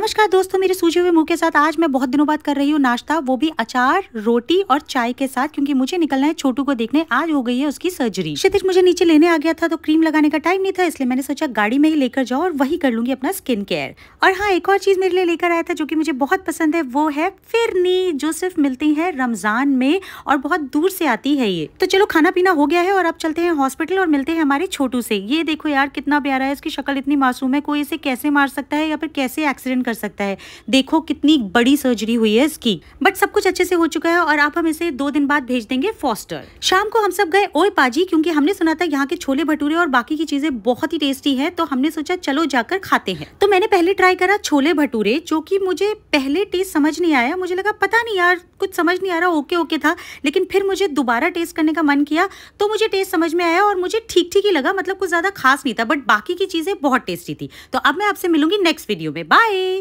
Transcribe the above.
नमस्कार दोस्तों मेरे सूझे हुए मुंह के साथ आज मैं बहुत दिनों बाद कर रही हूँ नाश्ता वो भी अचार रोटी और चाय के साथ क्योंकि मुझे निकलना है छोटू को देखने आज हो गई है उसकी सर्जरी क्षितिज मुझे नीचे लेने आ गया था तो क्रीम लगाने का टाइम नहीं था इसलिए मैंने सोचा गाड़ी में ही लेकर जाओ और वही कर लूंगी अपना स्किन केयर और हाँ एक और चीज मेरे लिए लेकर आया था जो की मुझे बहुत पसंद है वो है फिर जो सिर्फ मिलती है रमजान में और बहुत दूर से आती है ये तो चलो खाना पीना हो गया है और अब चलते हैं हॉस्पिटल और मिलते हैं हमारे छोटू से ये देखो यार कितना प्यारा है इसकी शक्ल इतनी मासूम है कोई इसे कैसे मार सकता है या फिर कैसे एक्सीडेंट कर सकता है देखो कितनी बड़ी सर्जरी हुई है इसकी बट सब कुछ अच्छे से हो चुका है और आप हम इसे दो दिन बाद भेज देंगे फॉस्टर शाम को हम सब गए ओए पाजी क्योंकि हमने सुना था यहाँ के छोले भटूरे और बाकी की चीजें बहुत ही टेस्टी है तो हमने सोचा चलो जाकर खाते हैं तो मैंने पहले ट्राई करा छोले भटूरे जो की मुझे पहले टेस्ट समझ नहीं आया मुझे लगा पता नहीं यार कुछ समझ नहीं आ रहा ओके ओके था लेकिन फिर मुझे दोबारा टेस्ट करने का मन किया तो मुझे टेस्ट समझ में आया और मुझे ठीक ठीक ही लगा मतलब कुछ ज्यादा खास नहीं था बट बाकी की चीजें बहुत टेस्टी थी तो अब मैं आपसे मिलूंगी नेक्स्ट वीडियो में बाय